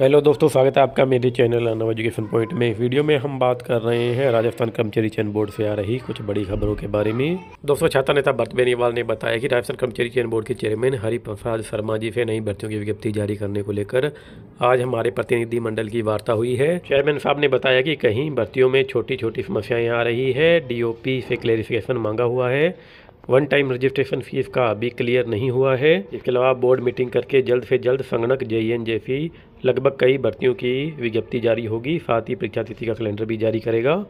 hello दोस्तों स्वागत है आपका मेरे चैनल अनव एजुकेशन पॉइंट में वीडियो में हम बात कर रहे हैं राजस्थान कर्मचारी चयन बोर्ड से आ रही कुछ बड़ी खबरों के बारे में दोस्तों छात्रा नेता भरत बेनीवाल ने बताया कि राजस्थान कर्मचारी चयन बोर्ड के चेयरमैन हरिप्रसाद शर्मा जी से नई भर्तियों की विज्ञप्ति जारी करने को लेकर आज हमारे प्रतिनिधि मंडल की वार्ता हुई है चेयरमैन साहब ने बताया कि कहीं भर्तियों में छोटी छोटी समस्याएं आ रही है डी से क्लेरिफिकेशन मांगा हुआ है वन टाइम रजिस्ट्रेशन फीस का अभी क्लियर नहीं हुआ है इसके अलावा बोर्ड मीटिंग करके जल्द से जल्द संगणक जे जेफी e लगभग कई भर्तियों की विज्ञप्ति जारी होगी साथ ही परीक्षा तिथि का कैलेंडर भी जारी करेगा